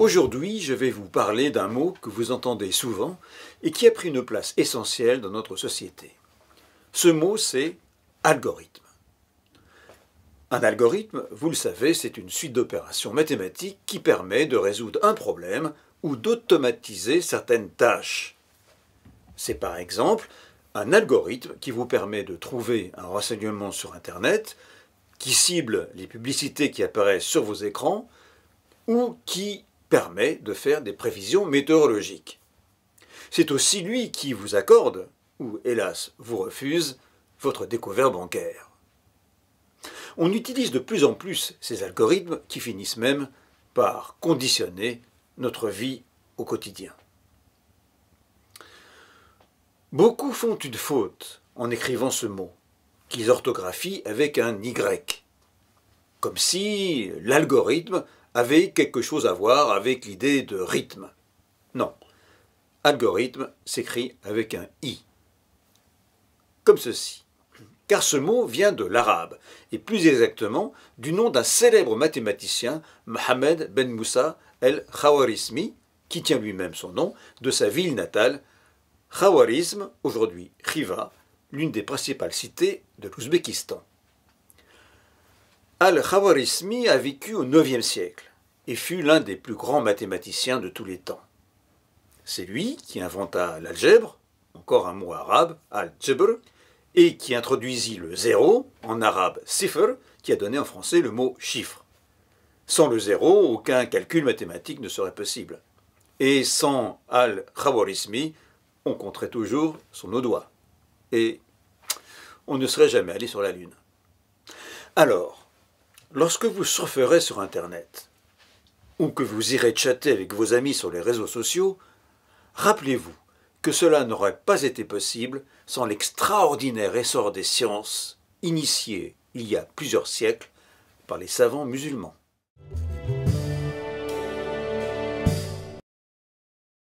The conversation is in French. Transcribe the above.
Aujourd'hui, je vais vous parler d'un mot que vous entendez souvent et qui a pris une place essentielle dans notre société. Ce mot, c'est algorithme. Un algorithme, vous le savez, c'est une suite d'opérations mathématiques qui permet de résoudre un problème ou d'automatiser certaines tâches. C'est par exemple un algorithme qui vous permet de trouver un renseignement sur Internet, qui cible les publicités qui apparaissent sur vos écrans, ou qui permet de faire des prévisions météorologiques. C'est aussi lui qui vous accorde, ou hélas vous refuse, votre découvert bancaire. On utilise de plus en plus ces algorithmes qui finissent même par conditionner notre vie au quotidien. Beaucoup font une faute en écrivant ce mot, qu'ils orthographient avec un Y comme si l'algorithme avait quelque chose à voir avec l'idée de rythme. Non, algorithme s'écrit avec un i, comme ceci, car ce mot vient de l'arabe, et plus exactement du nom d'un célèbre mathématicien, Mohamed Ben Moussa el-Khawarizmi, qui tient lui-même son nom, de sa ville natale, Khawarizm, aujourd'hui Khiva, l'une des principales cités de l'Ouzbékistan. Al-Khawarizmi a vécu au IXe siècle et fut l'un des plus grands mathématiciens de tous les temps. C'est lui qui inventa l'algèbre, encore un mot arabe, al-jabr, et qui introduisit le zéro, en arabe sifr, qui a donné en français le mot chiffre. Sans le zéro, aucun calcul mathématique ne serait possible. Et sans al-Khawarizmi, on compterait toujours sur nos doigts. Et on ne serait jamais allé sur la Lune. Alors, Lorsque vous surferez sur Internet, ou que vous irez chatter avec vos amis sur les réseaux sociaux, rappelez-vous que cela n'aurait pas été possible sans l'extraordinaire essor des sciences initié il y a plusieurs siècles par les savants musulmans.